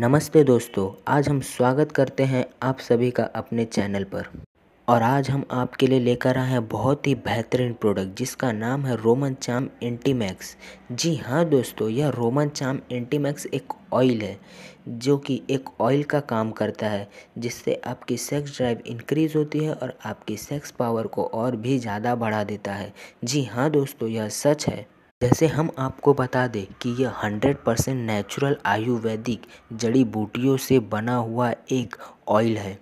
नमस्ते दोस्तों आज हम स्वागत करते हैं आप सभी का अपने चैनल पर और आज हम आपके लिए लेकर आए हैं बहुत ही बेहतरीन प्रोडक्ट जिसका नाम है रोमन चाम एंटीमैक्स जी हाँ दोस्तों यह रोमन चाम एंटीमैक्स एक ऑयल है जो कि एक ऑयल का काम करता है जिससे आपकी सेक्स ड्राइव इंक्रीज होती है और आपकी सेक्स पावर को और भी ज़्यादा बढ़ा देता है जी हाँ दोस्तों यह सच है जैसे हम आपको बता दें कि यह हंड्रेड परसेंट नेचुरल आयुर्वेदिक जड़ी बूटियों से बना हुआ एक ऑयल है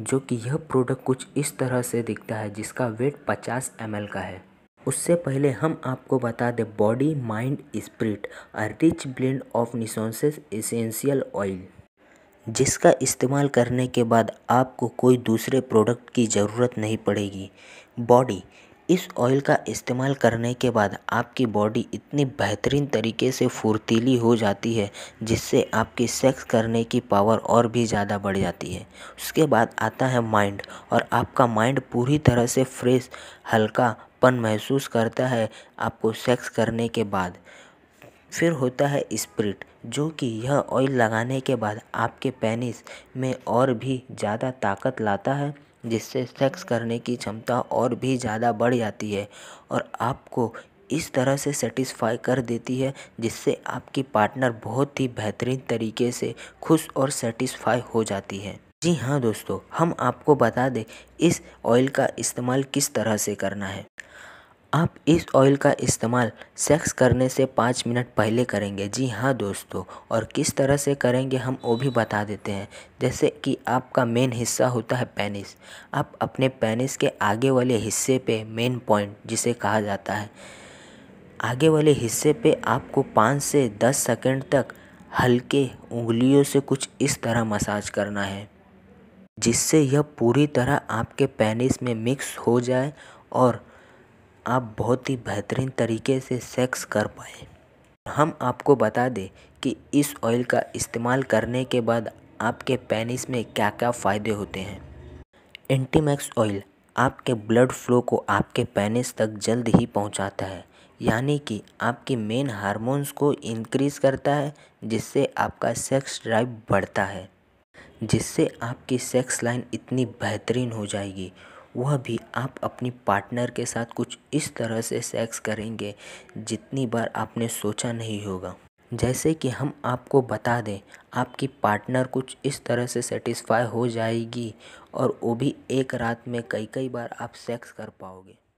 जो कि यह प्रोडक्ट कुछ इस तरह से दिखता है जिसका वेट 50 एम का है उससे पहले हम आपको बता दें body mind spirit a rich blend of essences essential oil जिसका इस्तेमाल करने के बाद आपको कोई दूसरे प्रोडक्ट की ज़रूरत नहीं पड़ेगी बॉडी इस ऑयल का इस्तेमाल करने के बाद आपकी बॉडी इतनी बेहतरीन तरीके से फुर्तीली हो जाती है जिससे आपकी सेक्स करने की पावर और भी ज़्यादा बढ़ जाती है उसके बाद आता है माइंड और आपका माइंड पूरी तरह से फ्रेश हल्कापन महसूस करता है आपको सेक्स करने के बाद फिर होता है स्प्रिट जो कि यह ऑयल लगाने के बाद आपके पेनिस में और भी ज़्यादा ताकत लाता है जिससे सेक्स करने की क्षमता और भी ज़्यादा बढ़ जाती है और आपको इस तरह से सेटिस्फाई कर देती है जिससे आपकी पार्टनर बहुत ही बेहतरीन तरीके से खुश और सेटिस्फाई हो जाती है जी हाँ दोस्तों हम आपको बता दें इस ऑयल का इस्तेमाल किस तरह से करना है आप इस ऑयल का इस्तेमाल सेक्स करने से पाँच मिनट पहले करेंगे जी हाँ दोस्तों और किस तरह से करेंगे हम वो भी बता देते हैं जैसे कि आपका मेन हिस्सा होता है पेनिस आप अपने पेनिस के आगे वाले हिस्से पे मेन पॉइंट जिसे कहा जाता है आगे वाले हिस्से पे आपको पाँच से दस सेकंड तक हल्के उंगलियों से कुछ इस तरह मसाज करना है जिससे यह पूरी तरह आपके पेनिस में मिक्स हो जाए और आप बहुत ही बेहतरीन तरीके से सेक्स कर पाए हम आपको बता दें कि इस ऑयल का इस्तेमाल करने के बाद आपके पेनिस में क्या क्या फ़ायदे होते हैं एंटीमैक्स ऑयल आपके ब्लड फ्लो को आपके पेनिस तक जल्द ही पहुंचाता है यानी कि आपके मेन हार्मोन्स को इंक्रीज करता है जिससे आपका सेक्स ड्राइव बढ़ता है जिससे आपकी सेक्स लाइन इतनी बेहतरीन हो जाएगी वह भी आप अपनी पार्टनर के साथ कुछ इस तरह से सेक्स करेंगे जितनी बार आपने सोचा नहीं होगा जैसे कि हम आपको बता दें आपकी पार्टनर कुछ इस तरह से सेटिस्फाई हो जाएगी और वो भी एक रात में कई कई बार आप सेक्स कर पाओगे